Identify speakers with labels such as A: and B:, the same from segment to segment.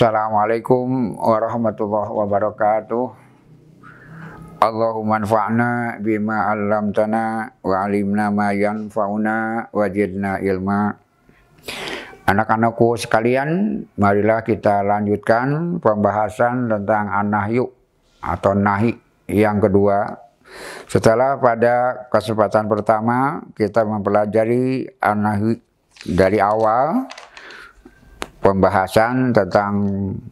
A: Assalamualaikum warahmatullahi wabarakatuh. Allahumma anfa'na bima 'allamtana wa 'alimna ma yanfa'una wajidna ilma. Anak-anakku sekalian, marilah kita lanjutkan pembahasan tentang an-nahyu atau nahi yang kedua. Setelah pada kesempatan pertama kita mempelajari an-nahyu dari awal pembahasan tentang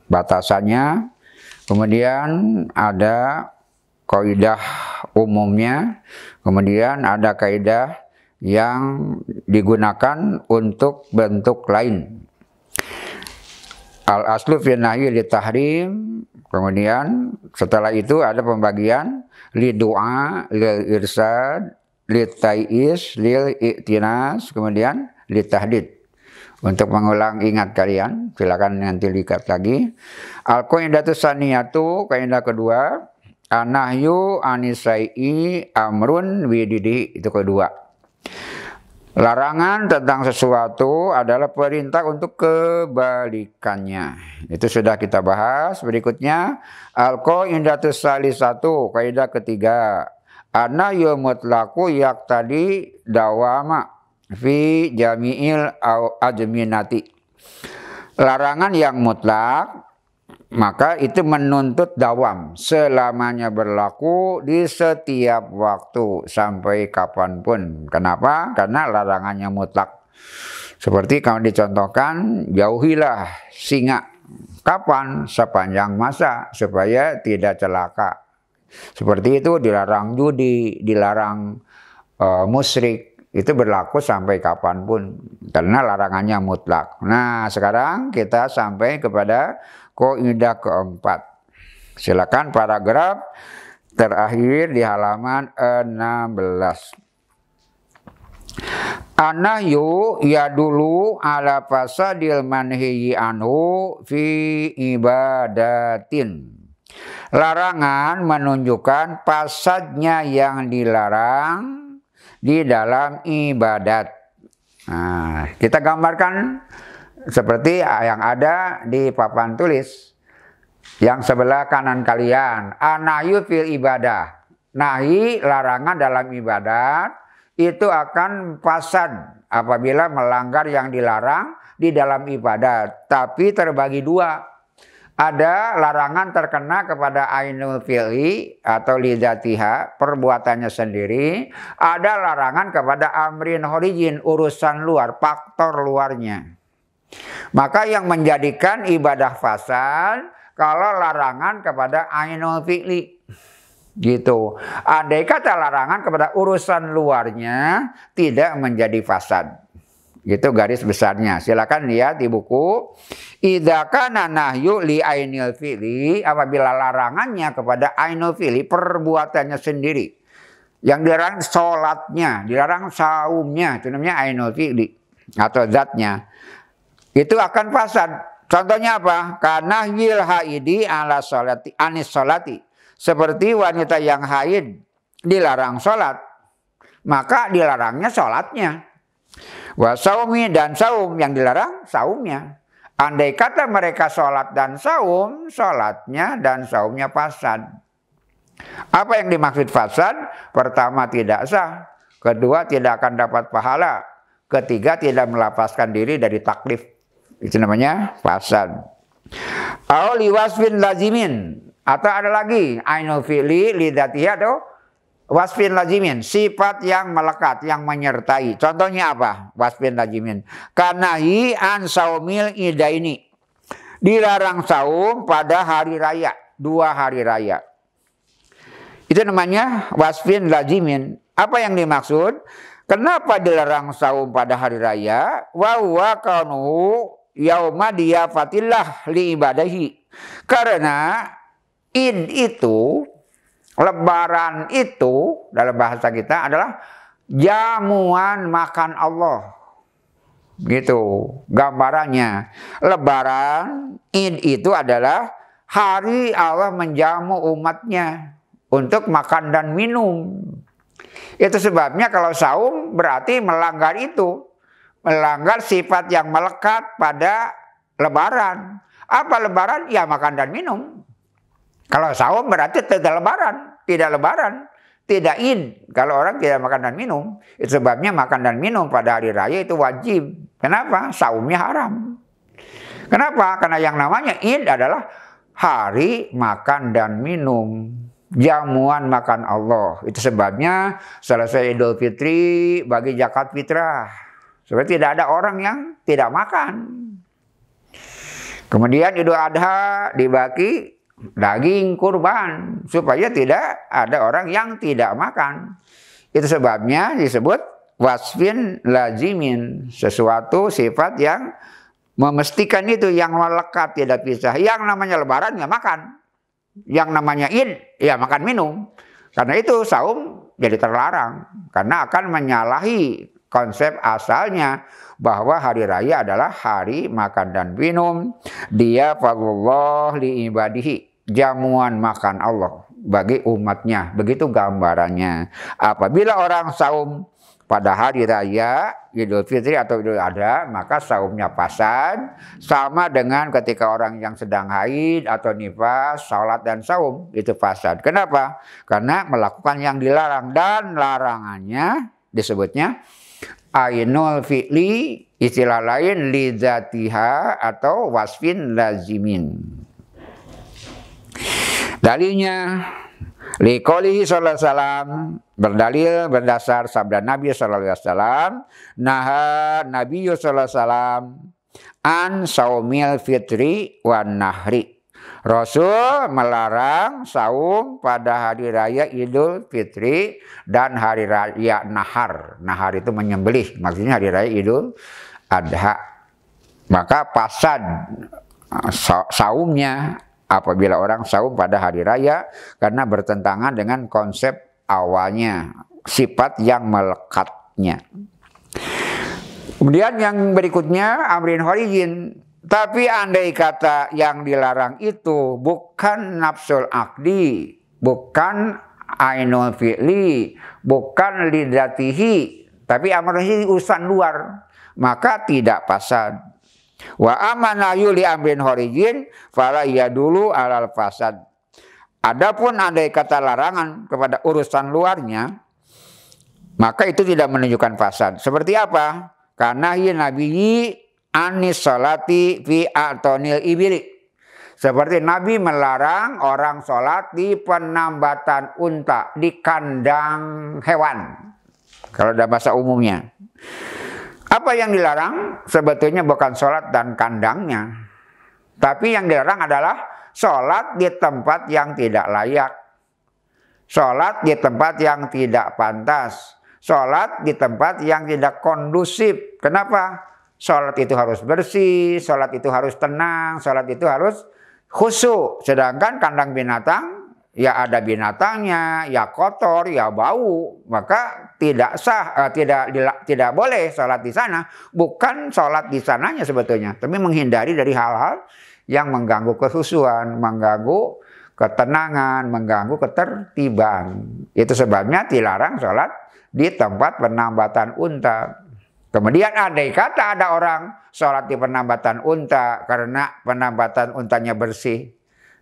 A: batasannya. Kemudian ada kaidah umumnya, kemudian ada kaidah yang digunakan untuk bentuk lain. Al-aslu fi nahyi li tahrim, kemudian setelah itu ada pembagian li du'a, lil irsad, li ta'is, lil i'tinas, kemudian li tahdid. Untuk mengulang ingat kalian, silakan nanti lihat lagi. al datu Saniyatu, kaidah kedua, anahyu Anisaii, amrun wididi itu kedua. Larangan tentang sesuatu adalah perintah untuk kebalikannya. Itu sudah kita bahas. Berikutnya, Indatus qaidatus satu kaidah ketiga. Anahyu mutlaku yak tadi dawama fi jami'il au ajminati. Larangan yang mutlak maka itu menuntut dawam selamanya berlaku di setiap waktu sampai kapanpun. Kenapa? Karena larangannya mutlak. Seperti kalau dicontohkan, jauhilah singa. Kapan? Sepanjang masa supaya tidak celaka. Seperti itu dilarang judi, dilarang uh, eh, musrik, itu berlaku sampai kapanpun karena larangannya mutlak. Nah sekarang kita sampai kepada koida keempat. Silakan paragraf terakhir di halaman 16. yu ya dulu ala fasadil manhiyi anhu fi ibadatin. Larangan menunjukkan pasadnya yang dilarang di dalam ibadat. Nah, kita gambarkan seperti yang ada di papan tulis yang sebelah kanan kalian. Anayu fil ibadah. Nahi larangan dalam ibadat itu akan pasan apabila melanggar yang dilarang di dalam ibadat. Tapi terbagi dua ada larangan terkena kepada ainul fi'li atau lidatiha perbuatannya sendiri, ada larangan kepada amrin horijin urusan luar, faktor luarnya. Maka yang menjadikan ibadah fasal kalau larangan kepada ainul fi'li gitu. Andai kata larangan kepada urusan luarnya tidak menjadi fasad. Itu garis besarnya. Silakan lihat di buku. Idakana nahyu li ainil fili apabila larangannya kepada ainil fili perbuatannya sendiri. Yang dilarang sholatnya, dilarang saumnya, itu namanya ainil fili atau zatnya. Itu akan fasad. Contohnya apa? Karena yil haidi ala sholati, anis sholati. Seperti wanita yang haid dilarang sholat, maka dilarangnya sholatnya. Wa saumi dan saum yang dilarang saumnya. Andai kata mereka sholat dan saum, sholatnya dan saumnya fasad. Apa yang dimaksud fasad? Pertama tidak sah, kedua tidak akan dapat pahala, ketiga tidak melapaskan diri dari taklif. Itu namanya fasad. Au lazimin atau ada lagi ainofili fi'li Wasfin lazimin, sifat yang melekat, yang menyertai. Contohnya apa? Wasfin lazimin. Karena hi an saumil ida ini Dilarang saum pada hari raya, dua hari raya. Itu namanya wasfin lazimin. Apa yang dimaksud? Kenapa dilarang saum pada hari raya? Wa huwa kanu yauma diyafatillah li ibadahi. Karena id itu Lebaran itu dalam bahasa kita adalah jamuan makan Allah. Gitu gambarannya. Lebaran Id itu adalah hari Allah menjamu umatnya untuk makan dan minum. Itu sebabnya kalau saum berarti melanggar itu. Melanggar sifat yang melekat pada lebaran. Apa lebaran? Ya makan dan minum. Kalau saum berarti tidak lebaran, tidak lebaran, tidak id. Kalau orang tidak makan dan minum, itu sebabnya makan dan minum pada hari raya itu wajib. Kenapa? Saumnya haram. Kenapa? Karena yang namanya id adalah hari makan dan minum. Jamuan makan Allah. Itu sebabnya selesai Idul Fitri bagi zakat fitrah. Supaya tidak ada orang yang tidak makan. Kemudian Idul Adha dibagi daging kurban supaya tidak ada orang yang tidak makan. Itu sebabnya disebut wasfin lazimin, sesuatu sifat yang memestikan itu yang melekat tidak pisah. Yang namanya lebaran ya makan. Yang namanya id ya makan minum. Karena itu saum jadi terlarang karena akan menyalahi konsep asalnya bahwa hari raya adalah hari makan dan minum dia fadlullah li ibadihi jamuan makan Allah bagi umatnya. Begitu gambarannya. Apabila orang saum pada hari raya Idul Fitri atau Idul Adha, maka saumnya pasan sama dengan ketika orang yang sedang haid atau nifas, salat dan saum itu pasan. Kenapa? Karena melakukan yang dilarang dan larangannya disebutnya ainul fi'li istilah lain lidatihah atau wasfin lazimin. Dalilnya Likolihi sallallahu alaihi wasallam berdalil berdasar sabda Nabi sallallahu alaihi wasallam naha Nabi sallallahu alaihi wasallam an saumil fitri wan nahri Rasul melarang saum pada hari raya Idul Fitri dan hari raya Nahar. Nahar itu menyembelih, maksudnya hari raya Idul Adha. Maka pasad eh, saumnya apabila orang saum pada hari raya karena bertentangan dengan konsep awalnya sifat yang melekatnya. Kemudian yang berikutnya amrin horijin. Tapi andai kata yang dilarang itu bukan nafsul akdi, bukan ainul fi'li, bukan lidatihi, tapi amrin urusan luar, maka tidak pasal Wa amana yuli amrin horijin fala ya dulu alal fasad. Adapun andai kata larangan kepada urusan luarnya, maka itu tidak menunjukkan fasad. Seperti apa? Karena iya Nabi anis salati fi atonil ibili. Seperti Nabi melarang orang sholat di penambatan unta, di kandang hewan. Kalau dalam bahasa umumnya. Apa yang dilarang sebetulnya bukan sholat dan kandangnya. Tapi yang dilarang adalah sholat di tempat yang tidak layak. Sholat di tempat yang tidak pantas. Sholat di tempat yang tidak kondusif. Kenapa? Sholat itu harus bersih, sholat itu harus tenang, sholat itu harus khusyuk. Sedangkan kandang binatang ya ada binatangnya, ya kotor, ya bau, maka tidak sah, eh, tidak tidak boleh sholat di sana. Bukan sholat di sananya sebetulnya, tapi menghindari dari hal-hal yang mengganggu kesusuan, mengganggu ketenangan, mengganggu ketertiban. Itu sebabnya dilarang sholat di tempat penambatan unta. Kemudian andai kata ada orang sholat di penambatan unta karena penambatan untanya bersih.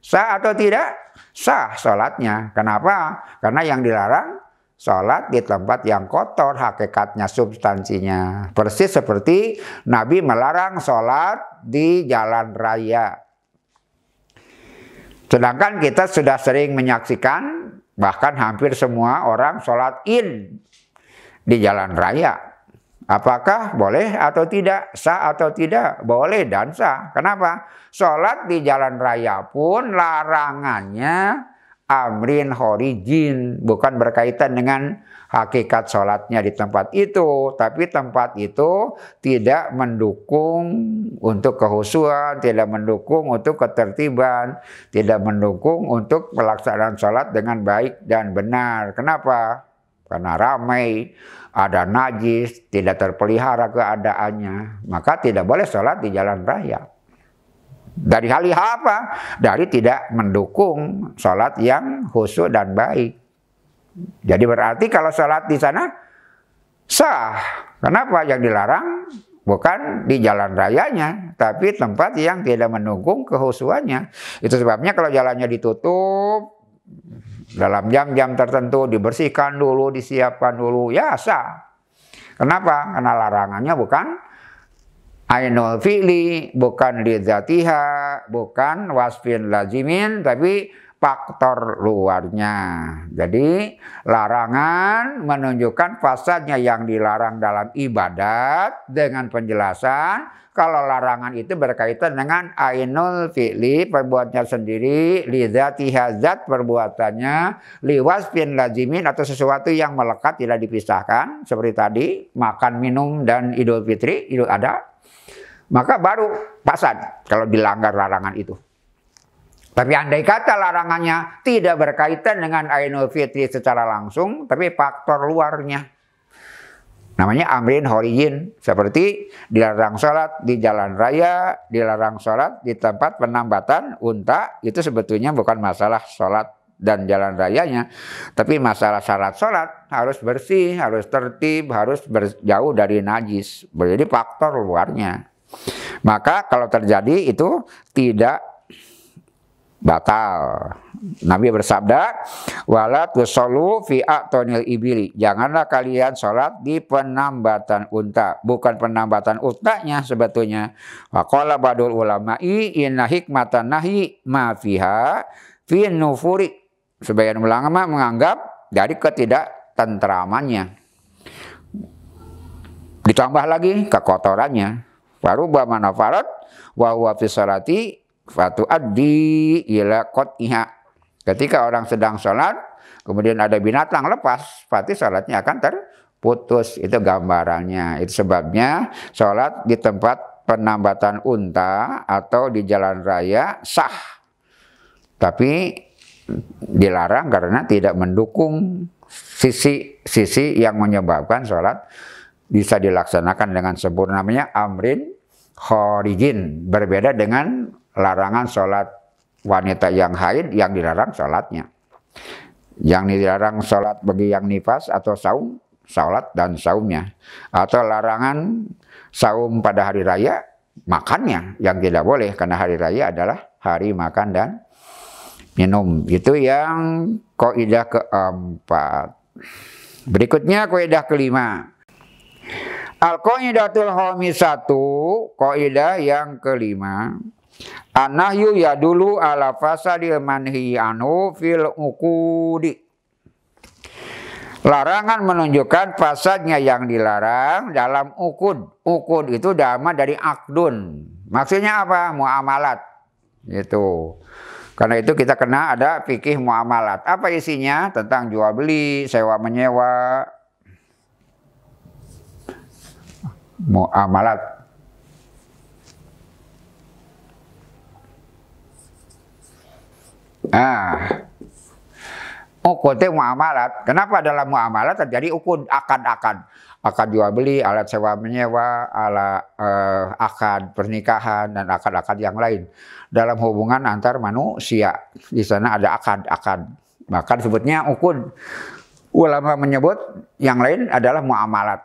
A: Sah atau tidak? sah sholatnya. Kenapa? Karena yang dilarang sholat di tempat yang kotor hakikatnya substansinya. Persis seperti Nabi melarang sholat di jalan raya. Sedangkan kita sudah sering menyaksikan bahkan hampir semua orang sholat in di jalan raya. Apakah boleh atau tidak? Sah atau tidak? Boleh dan sah. Kenapa? Sholat di jalan raya pun larangannya amrin horijin. Bukan berkaitan dengan hakikat sholatnya di tempat itu. Tapi tempat itu tidak mendukung untuk kehusuan, tidak mendukung untuk ketertiban, tidak mendukung untuk pelaksanaan sholat dengan baik dan benar. Kenapa? karena ramai, ada najis, tidak terpelihara keadaannya, maka tidak boleh sholat di jalan raya. Dari hal apa? Dari tidak mendukung sholat yang khusus dan baik. Jadi berarti kalau sholat di sana sah. Kenapa? Yang dilarang bukan di jalan rayanya, tapi tempat yang tidak mendukung kehusuannya. Itu sebabnya kalau jalannya ditutup, dalam jam-jam tertentu dibersihkan dulu, disiapkan dulu, ya sah. Kenapa? Karena larangannya bukan ainul fi'li, bukan lidzatiha, bukan wasfin lazimin, tapi faktor luarnya. Jadi larangan menunjukkan fasadnya yang dilarang dalam ibadat dengan penjelasan kalau larangan itu berkaitan dengan ainul fi'li perbuatannya sendiri, liza hazat perbuatannya, liwas bin lazimin atau sesuatu yang melekat tidak dipisahkan seperti tadi makan minum dan idul fitri, idul ada. Maka baru pasad kalau dilanggar larangan itu. Tapi andai kata larangannya tidak berkaitan dengan Ainul Fitri secara langsung, tapi faktor luarnya. Namanya amrin horijin, seperti dilarang sholat di jalan raya, dilarang sholat di tempat penambatan unta, itu sebetulnya bukan masalah sholat dan jalan rayanya, tapi masalah syarat sholat harus bersih, harus tertib, harus jauh dari najis. Jadi faktor luarnya. Maka kalau terjadi itu tidak batal. Nabi bersabda, "Wala tusallu fi atonil ibili." Janganlah kalian sholat di penambatan unta, bukan penambatan untanya sebetulnya. Wakola badul ulama'i inna hikmatan nahi ma fiha fi nufuri. Sebagian ulama menganggap dari ketidak tentramannya. Ditambah lagi kekotorannya. Baru bahwa manafarat wa huwa fi Fatu addi Ketika orang sedang sholat, kemudian ada binatang lepas, pasti sholatnya akan terputus. Itu gambarannya. Itu sebabnya sholat di tempat penambatan unta atau di jalan raya sah. Tapi dilarang karena tidak mendukung sisi-sisi yang menyebabkan sholat bisa dilaksanakan dengan sempurna namanya amrin khorijin berbeda dengan larangan sholat wanita yang haid yang dilarang sholatnya. Yang dilarang sholat bagi yang nifas atau saum, sholat dan saumnya. Atau larangan saum pada hari raya, makannya yang tidak boleh. Karena hari raya adalah hari makan dan minum. Itu yang koidah keempat. Berikutnya koidah kelima. Al-Qaidatul satu koidah yang kelima. Anahyu ya dulu ala fasadil manhi anu fil ukudi. Larangan menunjukkan fasadnya yang dilarang dalam ukud. Ukud itu dama dari akdun. Maksudnya apa? Muamalat. Gitu. Karena itu kita kena ada fikih muamalat. Apa isinya? Tentang jual beli, sewa menyewa, muamalat Ah. Ukutnya oh, muamalat. Kenapa dalam muamalat terjadi ukun akad-akad? Akad jual beli, alat sewa menyewa, ala eh, akad pernikahan dan akad-akad yang lain. Dalam hubungan antar manusia di sana ada akad-akad. Bahkan sebutnya ukun. Ulama menyebut yang lain adalah muamalat.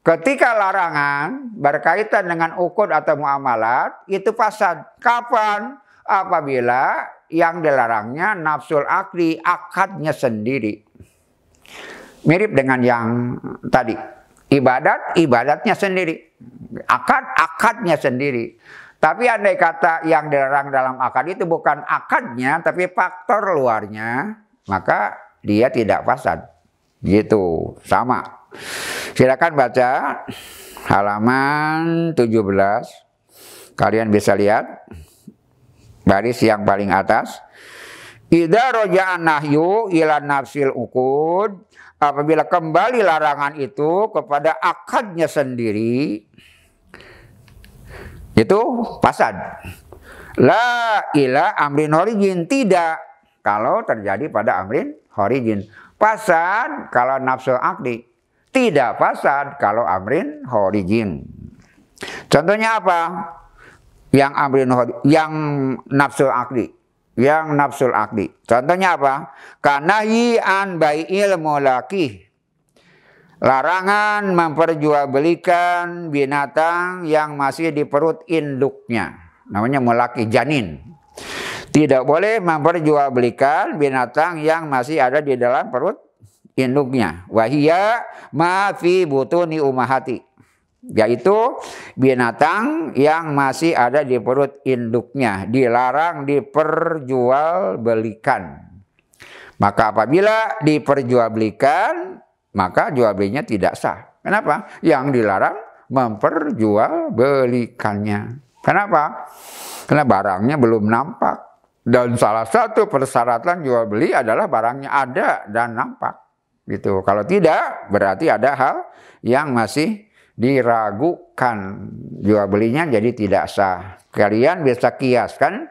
A: Ketika larangan berkaitan dengan ukun atau muamalat itu fasad. Kapan? Apabila yang dilarangnya nafsul akli akadnya sendiri. Mirip dengan yang tadi. Ibadat, ibadatnya sendiri. Akad, akadnya sendiri. Tapi andai kata yang dilarang dalam akad itu bukan akadnya, tapi faktor luarnya, maka dia tidak fasad. Gitu, sama. Silakan baca halaman 17. Kalian bisa lihat baris yang paling atas Ida roja'an nahyu ila nafsil ukud apabila kembali larangan itu kepada akadnya sendiri itu pasad la ila amrin horijin tidak kalau terjadi pada amrin horijin pasad kalau nafsu akdi tidak pasad kalau amrin horijin contohnya apa yang amrin yang nafsul akli yang nafsul akli contohnya apa Karena an bai'il mulaki larangan memperjualbelikan binatang yang masih di perut induknya namanya mulaki janin tidak boleh memperjualbelikan binatang yang masih ada di dalam perut induknya wahia ma fi butuni umahati yaitu binatang yang masih ada di perut induknya dilarang diperjualbelikan. Maka apabila diperjualbelikan, maka jual belinya tidak sah. Kenapa? Yang dilarang memperjualbelikannya. Kenapa? Karena barangnya belum nampak. Dan salah satu persyaratan jual beli adalah barangnya ada dan nampak. Gitu. Kalau tidak, berarti ada hal yang masih diragukan jual belinya jadi tidak sah. Kalian bisa kiaskan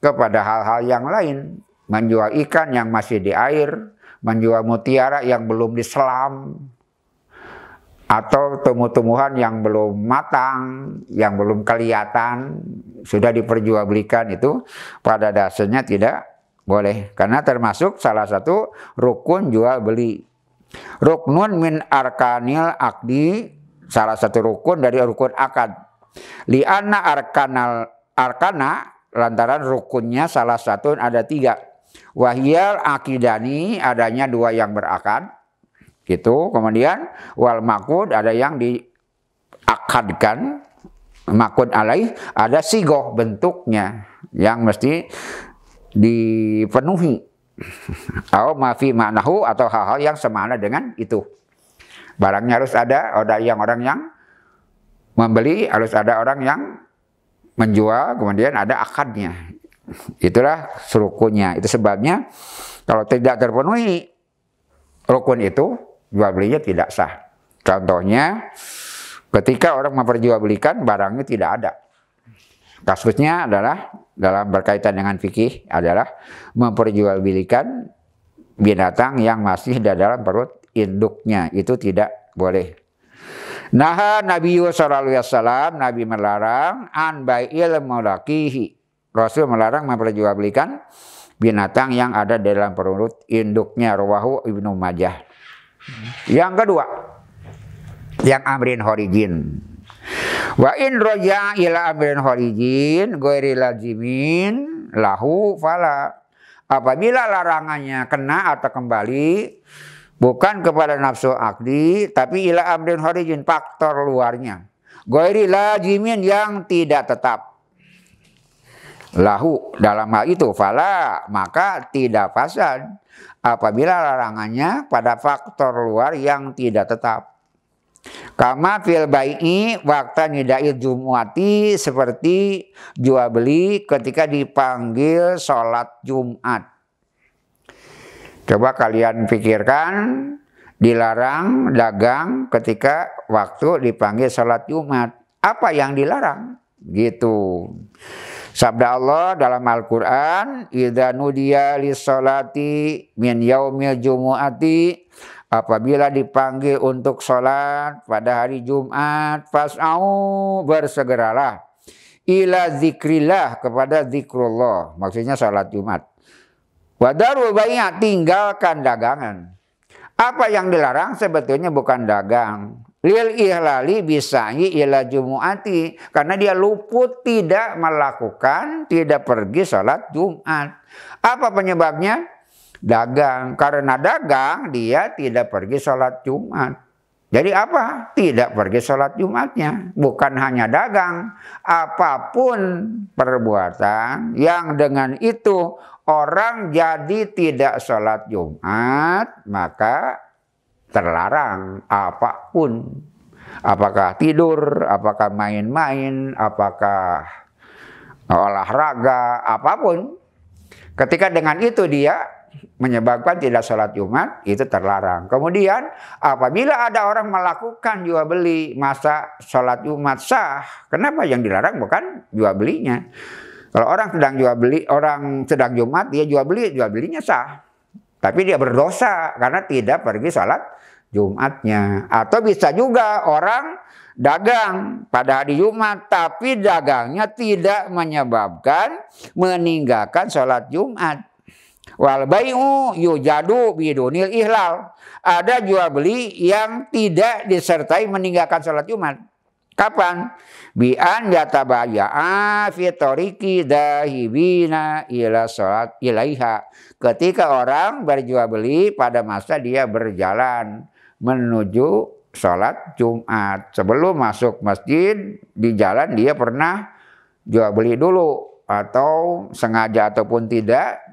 A: kepada hal-hal yang lain, menjual ikan yang masih di air, menjual mutiara yang belum diselam, atau tumbuh-tumbuhan yang belum matang, yang belum kelihatan, sudah diperjualbelikan itu pada dasarnya tidak boleh. Karena termasuk salah satu rukun jual beli. Ruknun min arkanil akdi salah satu rukun dari rukun akad. Liana arkanal arkana lantaran rukunnya salah satu ada tiga. Wahyal akidani adanya dua yang berakad gitu. Kemudian wal makud ada yang diakadkan makud alaih ada sigoh bentuknya yang mesti dipenuhi. Atau mafi manahu atau hal-hal yang semana dengan itu. Barangnya harus ada, ada yang orang yang membeli, harus ada orang yang menjual, kemudian ada akadnya. Itulah serukunnya. Itu sebabnya kalau tidak terpenuhi rukun itu, jual belinya tidak sah. Contohnya, ketika orang memperjualbelikan barangnya tidak ada. Kasusnya adalah dalam berkaitan dengan fikih adalah memperjualbelikan binatang yang masih di dalam perut induknya itu tidak boleh. Nah Nabi Sallallahu Wasallam Nabi melarang an bayil mulakihi. Rasul melarang memperjualbelikan binatang yang ada dalam perut induknya Ruwahu Ibnu Majah. Yang kedua, yang amrin horijin. Wa in roja ila amrin horijin goiri lazimin lahu fala. Apabila larangannya kena atau kembali Bukan kepada nafsu akli, tapi ila amrin horijin, faktor luarnya. Goiri lajimin yang tidak tetap. Lahu dalam hal itu fala maka tidak fasad apabila larangannya pada faktor luar yang tidak tetap. Kama fil bai'i waktu nida'i jumuati seperti jual beli ketika dipanggil sholat Jumat. Coba kalian pikirkan, dilarang dagang ketika waktu dipanggil sholat Jumat. Apa yang dilarang? Gitu. Sabda Allah dalam Al-Quran, Ida nudia li sholati min yaumil jumu'ati, apabila dipanggil untuk sholat pada hari Jumat, fas'au bersegeralah. Ila zikrillah kepada zikrullah, maksudnya sholat Jumat Wadarul bayi'ah tinggalkan dagangan. Apa yang dilarang sebetulnya bukan dagang. Lil ihlali bisa'i ila jumu'ati. Karena dia luput tidak melakukan, tidak pergi sholat Jumat. Apa penyebabnya? Dagang. Karena dagang dia tidak pergi sholat Jumat. Jadi apa? Tidak pergi sholat Jumatnya. Bukan hanya dagang. Apapun perbuatan yang dengan itu orang jadi tidak sholat Jumat, maka terlarang apapun. Apakah tidur, apakah main-main, apakah olahraga, apapun. Ketika dengan itu dia menyebabkan tidak sholat Jumat, itu terlarang. Kemudian apabila ada orang melakukan jual beli masa sholat Jumat sah, kenapa yang dilarang bukan jual belinya? Kalau orang sedang jual beli, orang sedang Jumat dia jual beli, jual belinya sah. Tapi dia berdosa karena tidak pergi salat Jumatnya. Atau bisa juga orang dagang pada hari Jumat, tapi dagangnya tidak menyebabkan meninggalkan sholat Jumat. Wal bayu yujadu bidunil ihlal. Ada jual beli yang tidak disertai meninggalkan sholat Jumat. Kapan? Bi an yatabaya'a fi tariqi dahibina ila salat ilaiha. Ketika orang berjual beli pada masa dia berjalan menuju sholat Jumat. Sebelum masuk masjid di jalan dia pernah jual beli dulu atau sengaja ataupun tidak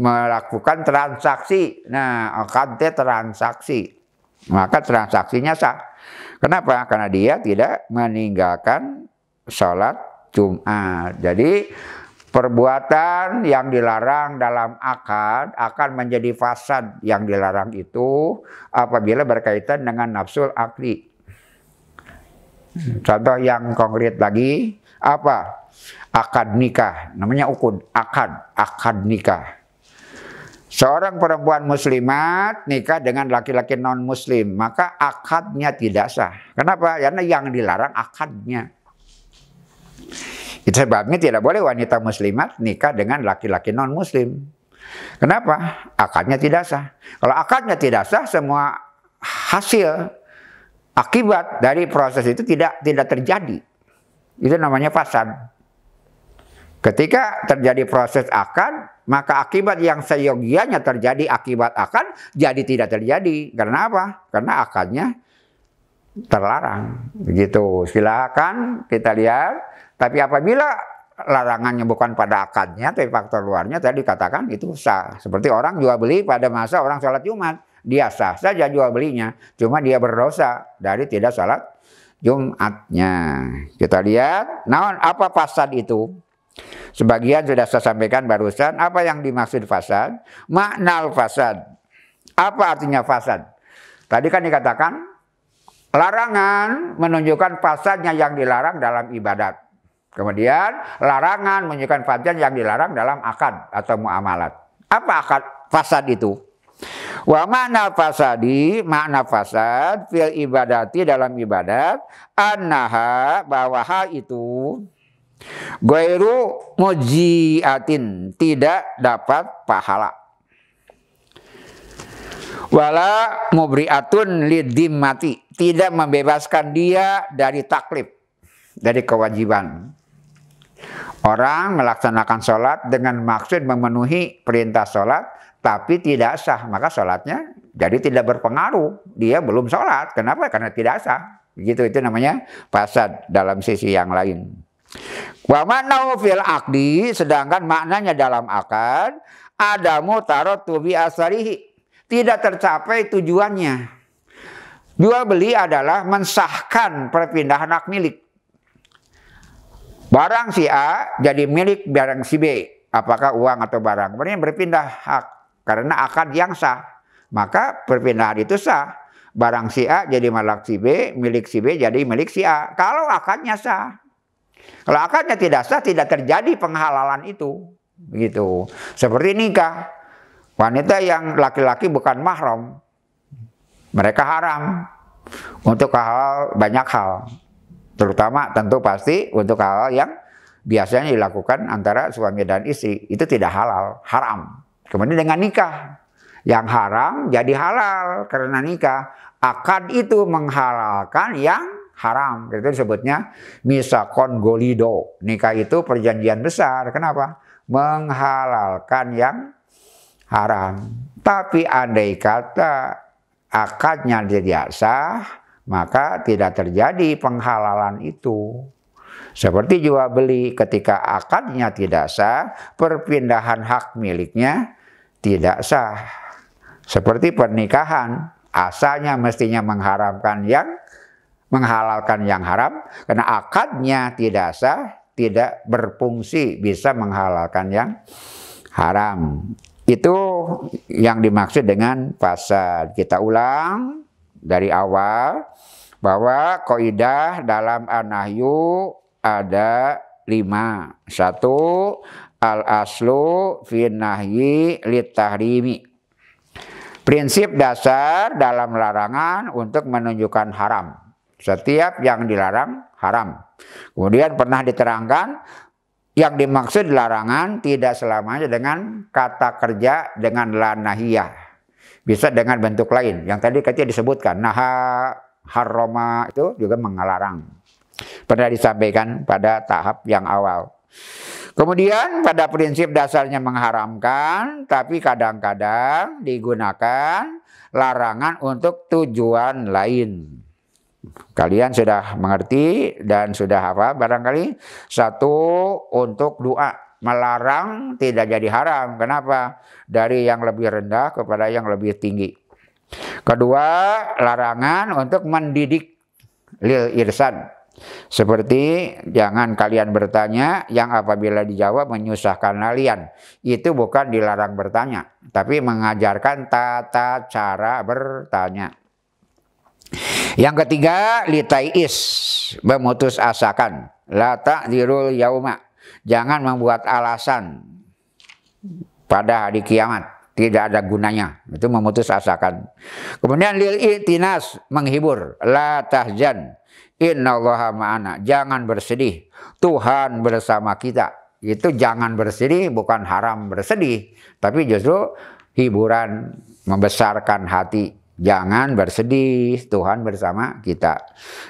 A: melakukan transaksi. Nah, akan transaksi. Maka transaksinya sah Kenapa? Karena dia tidak meninggalkan sholat Jumat. Jadi perbuatan yang dilarang dalam akad akan menjadi fasad yang dilarang itu apabila berkaitan dengan nafsu akli. Contoh yang konkret lagi apa? Akad nikah, namanya ukun, akad, akad nikah seorang perempuan muslimat nikah dengan laki-laki non muslim maka akadnya tidak sah kenapa karena yang dilarang akadnya itu sebabnya tidak boleh wanita muslimat nikah dengan laki-laki non muslim kenapa akadnya tidak sah kalau akadnya tidak sah semua hasil akibat dari proses itu tidak tidak terjadi itu namanya fasad ketika terjadi proses akad maka akibat yang seyogianya terjadi akibat akan jadi tidak terjadi. Karena apa? Karena akannya terlarang. Begitu. Silakan kita lihat. Tapi apabila larangannya bukan pada akadnya tapi faktor luarnya tadi dikatakan itu sah. Seperti orang jual beli pada masa orang sholat Jumat. Dia sah saja jual belinya. Cuma dia berdosa dari tidak sholat Jumatnya. Kita lihat. Nah apa pasal itu? Sebagian sudah saya sampaikan barusan, apa yang dimaksud fasad? Makna fasad. Apa artinya fasad? Tadi kan dikatakan, larangan menunjukkan fasadnya yang dilarang dalam ibadat. Kemudian larangan menunjukkan fasad yang dilarang dalam akad atau muamalat. Apa akad fasad itu? Wa makna fasadi, makna fasad fil ibadati dalam ibadat annaha bahwa hal itu Gairu mujiatin tidak dapat pahala. Wala mubriatun lidim mati tidak membebaskan dia dari taklif dari kewajiban. Orang melaksanakan sholat dengan maksud memenuhi perintah sholat, tapi tidak sah, maka sholatnya jadi tidak berpengaruh. Dia belum sholat. Kenapa? Karena tidak sah. Begitu itu namanya fasad dalam sisi yang lain. Wa makna fil akdi sedangkan maknanya dalam akad ada mutarot tubi asarihi tidak tercapai tujuannya. Jual beli adalah mensahkan perpindahan hak milik. Barang si A jadi milik barang si B, apakah uang atau barang. Kemudian berpindah hak karena akad yang sah. Maka perpindahan itu sah. Barang si A jadi milik si B, milik si B jadi milik si A. Kalau akadnya sah. Kalau akadnya tidak sah, tidak terjadi penghalalan itu. Begitu. Seperti nikah. Wanita yang laki-laki bukan mahram. Mereka haram untuk hal banyak hal. Terutama tentu pasti untuk hal yang biasanya dilakukan antara suami dan istri. Itu tidak halal, haram. Kemudian dengan nikah. Yang haram jadi halal karena nikah. Akad itu menghalalkan yang haram. Itu disebutnya misakon golido. Nikah itu perjanjian besar. Kenapa? Menghalalkan yang haram. Tapi andai kata akadnya tidak sah, maka tidak terjadi penghalalan itu. Seperti jual beli ketika akadnya tidak sah, perpindahan hak miliknya tidak sah. Seperti pernikahan, asalnya mestinya mengharamkan yang menghalalkan yang haram karena akadnya tidak sah, tidak berfungsi bisa menghalalkan yang haram. Itu yang dimaksud dengan fasad. Kita ulang dari awal bahwa koidah dalam anahyu ada lima. Satu, al-aslu finahyi litahrimi. Prinsip dasar dalam larangan untuk menunjukkan haram. Setiap yang dilarang haram. Kemudian pernah diterangkan yang dimaksud larangan tidak selamanya dengan kata kerja dengan lanahiyah. Bisa dengan bentuk lain. Yang tadi katanya disebutkan. Naha haroma itu juga mengelarang. Pernah disampaikan pada tahap yang awal. Kemudian pada prinsip dasarnya mengharamkan, tapi kadang-kadang digunakan larangan untuk tujuan lain. Kalian sudah mengerti dan sudah hafal barangkali. Satu untuk doa melarang tidak jadi haram. Kenapa? Dari yang lebih rendah kepada yang lebih tinggi. Kedua, larangan untuk mendidik lil irsan. Seperti jangan kalian bertanya yang apabila dijawab menyusahkan kalian. Itu bukan dilarang bertanya, tapi mengajarkan tata cara bertanya. Yang ketiga, litaiis memutus asakan. Lata dirul yauma. Jangan membuat alasan pada hari kiamat. Tidak ada gunanya. Itu memutus asakan. Kemudian lil itinas menghibur. La tahjan. allah ma'ana. Jangan bersedih. Tuhan bersama kita. Itu jangan bersedih bukan haram bersedih. Tapi justru hiburan membesarkan hati Jangan bersedih, Tuhan bersama kita.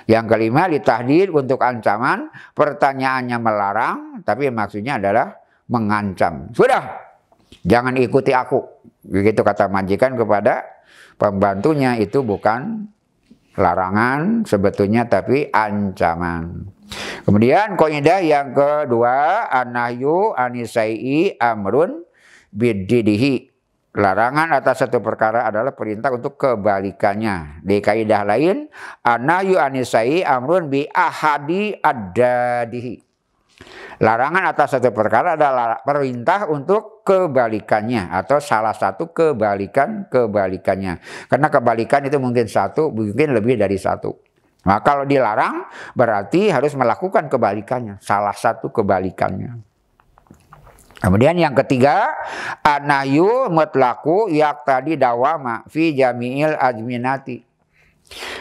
A: Yang kelima, ditahdir untuk ancaman, pertanyaannya melarang, tapi maksudnya adalah mengancam. Sudah, jangan ikuti aku. Begitu kata majikan kepada pembantunya itu bukan larangan sebetulnya tapi ancaman. Kemudian koidah yang kedua, anahyu anisai amrun bididihi Larangan atas satu perkara adalah perintah untuk kebalikannya. Di kaidah lain, anayu anisai amrun bi ahadi adadihi. Larangan atas satu perkara adalah perintah untuk kebalikannya atau salah satu kebalikan kebalikannya. Karena kebalikan itu mungkin satu, mungkin lebih dari satu. Maka nah, kalau dilarang berarti harus melakukan kebalikannya, salah satu kebalikannya. Kemudian yang ketiga, anayu mutlaku yak tadi dawama fi jamiil ajminati.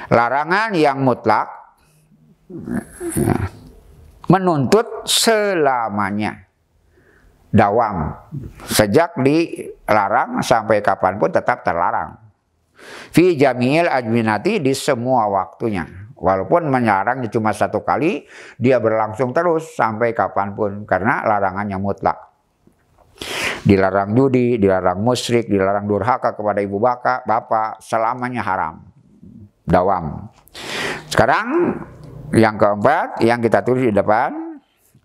A: Larangan yang mutlak ya, menuntut selamanya. Dawam. Sejak dilarang sampai kapanpun tetap terlarang. Fi jamil ajminati di semua waktunya. Walaupun melarang cuma satu kali, dia berlangsung terus sampai kapanpun karena larangannya mutlak. Dilarang judi, dilarang musyrik, dilarang durhaka kepada ibu baka, bapak, selamanya haram. Dawam. Sekarang yang keempat yang kita tulis di depan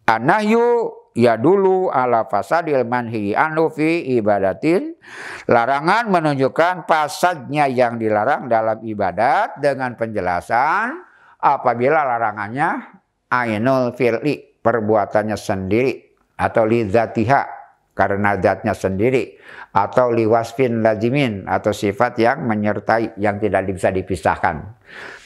A: anahyu ya dulu ala fasadil manhi anhu fi ibadatin larangan menunjukkan fasadnya yang dilarang dalam ibadat dengan penjelasan apabila larangannya ainul fili perbuatannya sendiri atau lizatiha karena zatnya sendiri atau liwasfin lazimin atau sifat yang menyertai yang tidak bisa dipisahkan.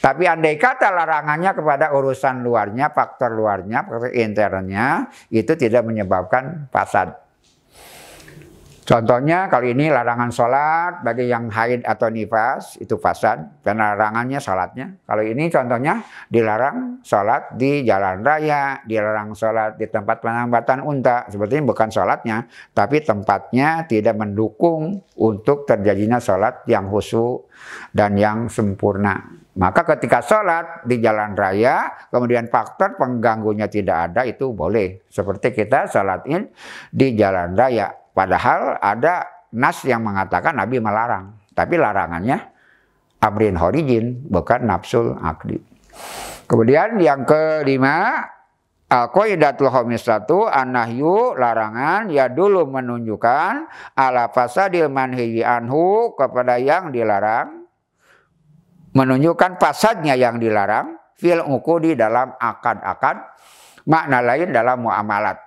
A: Tapi andai kata larangannya kepada urusan luarnya, faktor luarnya, faktor internnya itu tidak menyebabkan fasad. Contohnya kali ini larangan sholat bagi yang haid atau nifas itu fasad karena larangannya sholatnya. Kalau ini contohnya dilarang sholat di jalan raya, dilarang sholat di tempat penambatan unta. Sebetulnya bukan sholatnya, tapi tempatnya tidak mendukung untuk terjadinya sholat yang husu dan yang sempurna. Maka ketika sholat di jalan raya, kemudian faktor pengganggunya tidak ada, itu boleh. Seperti kita sholatin di jalan raya Padahal ada nas yang mengatakan Nabi melarang, tapi larangannya amrin horijin bukan nafsul akli. Kemudian yang kelima Al-Qaidatul satu anahyu larangan ya dulu menunjukkan ala fasadil manhiyi anhu kepada yang dilarang menunjukkan fasadnya yang dilarang fil di dalam akad-akad makna lain dalam muamalat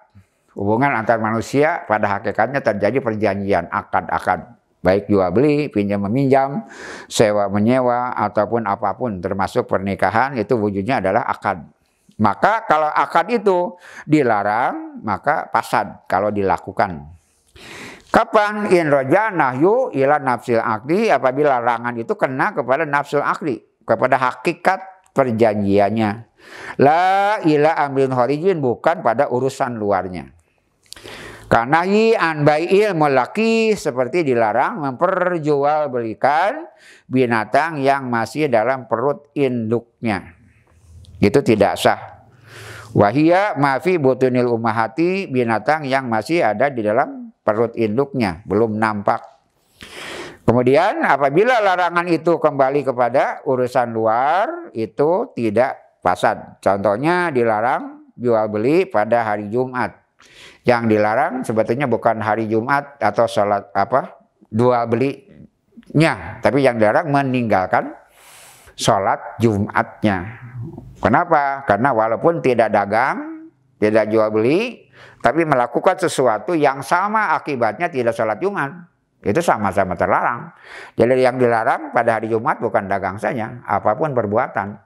A: Hubungan antar manusia pada hakikatnya terjadi perjanjian akad-akad baik jual beli, pinjam meminjam, sewa menyewa ataupun apapun termasuk pernikahan itu wujudnya adalah akad. Maka kalau akad itu dilarang, maka pasad kalau dilakukan. Kapan in roja nahyu ila nafsil akli apabila larangan itu kena kepada nafsil akli, kepada hakikat perjanjiannya. La ila amrin horijin bukan pada urusan luarnya. Kanahi an bai'il melaki seperti dilarang memperjualbelikan binatang yang masih dalam perut induknya. Itu tidak sah. Wahia mafi butunil umahati binatang yang masih ada di dalam perut induknya, belum nampak. Kemudian apabila larangan itu kembali kepada urusan luar itu tidak pasat. Contohnya dilarang jual beli pada hari Jumat yang dilarang sebetulnya bukan hari Jumat atau sholat apa dua belinya, tapi yang dilarang meninggalkan sholat Jumatnya. Kenapa? Karena walaupun tidak dagang, tidak jual beli, tapi melakukan sesuatu yang sama akibatnya tidak sholat Jumat. Itu sama-sama terlarang. Jadi yang dilarang pada hari Jumat bukan dagang saja, apapun perbuatan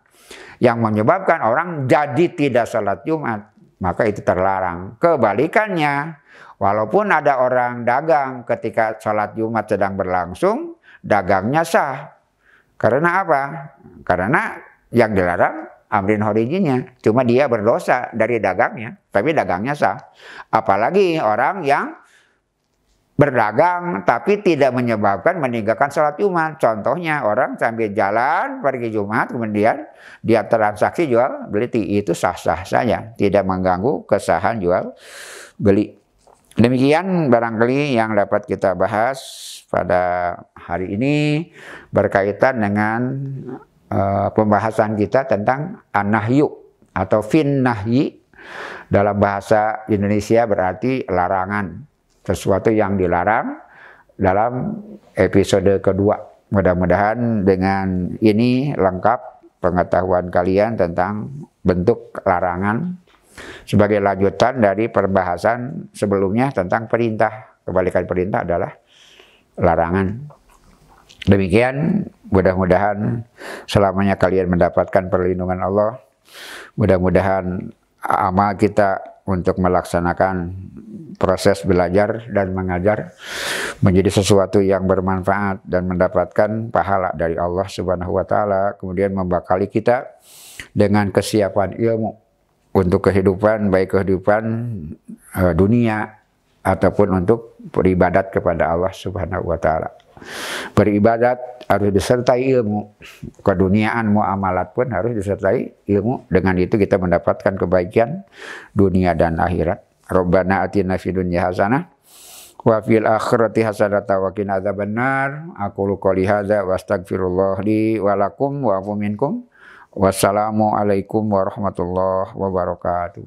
A: yang menyebabkan orang jadi tidak sholat Jumat maka itu terlarang. Kebalikannya, walaupun ada orang dagang ketika sholat Jumat sedang berlangsung, dagangnya sah. Karena apa? Karena yang dilarang amrin horijinya. Cuma dia berdosa dari dagangnya, tapi dagangnya sah. Apalagi orang yang berdagang tapi tidak menyebabkan meninggalkan sholat Jumat. Contohnya orang sambil jalan pergi Jumat kemudian dia transaksi jual beli itu sah-sah saja, tidak mengganggu kesahan jual beli. Demikian barangkali yang dapat kita bahas pada hari ini berkaitan dengan uh, pembahasan kita tentang anahyu atau finnahyi dalam bahasa Indonesia berarti larangan sesuatu yang dilarang dalam episode kedua. Mudah-mudahan dengan ini lengkap pengetahuan kalian tentang bentuk larangan sebagai lanjutan dari perbahasan sebelumnya tentang perintah. Kebalikan perintah adalah larangan. Demikian, mudah-mudahan selamanya kalian mendapatkan perlindungan Allah. Mudah-mudahan amal kita untuk melaksanakan proses belajar dan mengajar menjadi sesuatu yang bermanfaat dan mendapatkan pahala dari Allah Subhanahu wa taala, kemudian membakali kita dengan kesiapan ilmu untuk kehidupan baik kehidupan eh, dunia ataupun untuk beribadat kepada Allah Subhanahu wa taala. Beribadat harus disertai ilmu. Keduniaan muamalat pun harus disertai ilmu. Dengan itu kita mendapatkan kebaikan dunia dan akhirat. robbana atina fid dunya hasanah wa fil akhirati hasanah wa qina adzabannar aku qouli hadza wa li wa lakum wa afu minkum wassalamu alaikum warahmatullahi wabarakatuh